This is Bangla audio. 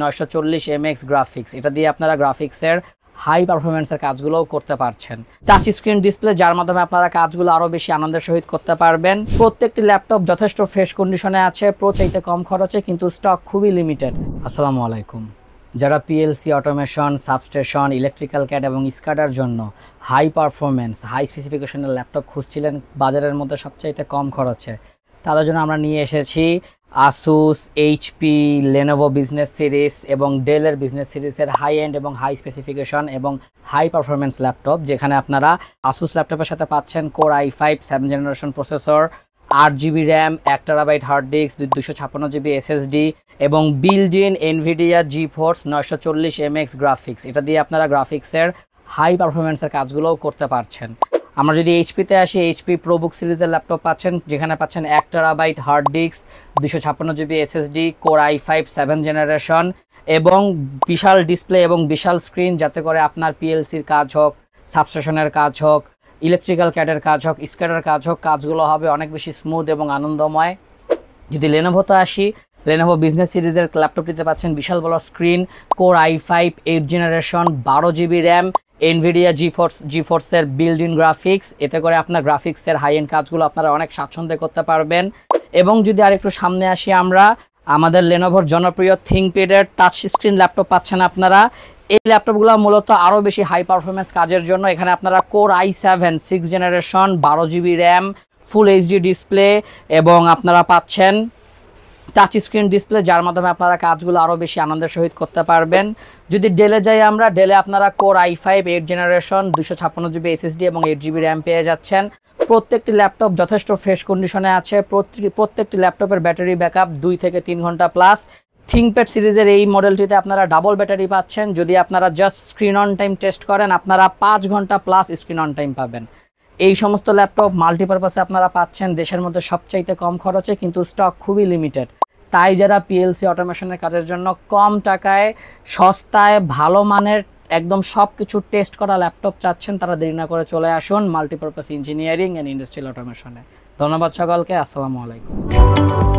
নয়শো চল্লিশ এম এক্স গ্রাফিক্স এটা দিয়ে আপনারা গ্রাফিক্সের হাই পারফরমেন্সের কাজগুলোও করতে পারছেন টাচ স্ক্রিন ডিসপ্লে যার মাধ্যমে আপনারা কাজগুলো আরও বেশি আনন্দের সহিত করতে পারবেন প্রত্যেকটি ল্যাপটপ যথেষ্ট ফ্রেশ কন্ডিশনে আছে প্রো চাইতে কম খরচে কিন্তু স্টক খুবই লিমিটেড আসসালামু আলাইকুম যারা PLC automation substation electrical CAD এবং স্কাডার জন্য হাই পারফরমেন্স হাই স্পেসিফিকেশনের ল্যাপটপ খুঁজছিলেন বাজারের মধ্যে সবচাইতে কম খরচে তাদের জন্য আমরা নিয়ে এসেছি Asus HP Lenovo business series এবং ডেলের বিজনেস সিরিজের হাই এন্ড এবং হাই স্পেসিফিকেশন এবং হাই পারফরমেন্স ল্যাপটপ যেখানে আপনারা আসুস ল্যাপটপের সাথে পাচ্ছেন core i five seven generation processor আট জিবি র্যাম এক টেরাবাইট হার্ড ডিস্ক দুশো ছাপ্পান্ন জিবি এসএসডি এবং build in Nvidia GeForce নয়শো চল্লিশ এম এক্স গ্রাফিক্স এটা দিয়ে আপনারা গ্রাফিক্সের হাই পারফরমেন্সের কাজগুলোও করতে পারছেন আমরা যদি এইচপিতে আসি এইচপি প্রোবুক সিরিজের ল্যাপটপ পাচ্ছেন যেখানে পাচ্ছেন এক টেরাবাইট হার্ড ডিস্ক দুশো ছাপ্পান্ন GB SSD core i five seven generation এবং বিশাল ডিসপ্লে এবং বিশাল স্ক্রিন যাতে করে আপনার পিএলসির কাজ হোক সাবস্টেশনের কাজ হোক ইলেকট্রিক্যাল ক্যাটের কাজ হোক স্কেটের কাজ হোক কাজগুলো হবে অনেক বেশি স্মুথ এবং আনন্দময় যদি লেনোভোতে আসি লেনোভো বিজনেস সিরিজের ল্যাপটপটিতে পাচ্ছেন বিশাল বড় screen core i five eight generation বারো জিবি র্যাম এনভিডিয়া জিফোর্স জিফোর্সের বিল্ড ইন গ্রাফিক্স এতে করে আপনার গ্রাফিক্সের হাই এন্ড কাজগুলো আপনারা অনেক স্বাচ্ছন্দ্যে করতে পারবেন এবং যদি আর একটু সামনে আসি আমরা আমাদের লেনোভোর জনপ্রিয় থিঙ্কপ্যাডের টাচ স্ক্রিন ল্যাপটপ পাচ্ছেন আপনারা এই ল্যাপটপগুলো মূলত আরও বেশি হাই পারফরমেন্স কাজের জন্য এখানে আপনারা core i seven six generation বারো GB RAM full HD display এবং আপনারা পাচ্ছেন টাচ স্ক্রিন ডিসপ্লে যার মাধ্যমে আপনারা কাজগুলো আরও বেশি আনন্দের সহিত করতে পারবেন যদি ডেলে যাই আমরা ডেলে আপনারা core i five eight generation দুশো ছাপ্পান্ন জিবি এসএসডি এবং এইট জিবি র্যাম পেয়ে যাচ্ছেন প্রত্যেকটি ল্যাপটপ যথেষ্ট ফ্রেশ কন্ডিশনে আছে প্রত্যেকটি ল্যাপটপের ব্যাটারি ব্যাকআপ দুই থেকে তিন ঘন্টা প্লাস থিঙ্কপ্যাড সিরিজের এই মডেলটিতে আপনারা ডাবল ব্যাটারি পাচ্ছেন যদি আপনারা just screen on time test করেন আপনারা পাঁচ ঘন্টা প্লাস স্ক্রিন অন টাইম পাবেন এই সমস্ত ল্যাপটপ মাল্টিপারপাসে আপনারা পাচ্ছেন দেশের মধ্যে সবচাইতে কম খরচে কিন্তু স্টক খুবই লিমিটেড তাই যারা পিএলসি অটোমেশনের কাজের জন্য কম টাকায় সস্তায় ভালো মানের একদম সব কিছু টেস্ট করা ল্যাপটপ চাচ্ছেন তারা দেরি না করে চলে আসুন মাল্টিপারপাস ইঞ্জিনিয়ারিং অ্যান্ড ইন্ডাস্ট্রিয়াল অটোমেশনে ধন্যবাদ সকলকে আসসালামু আলাইকুম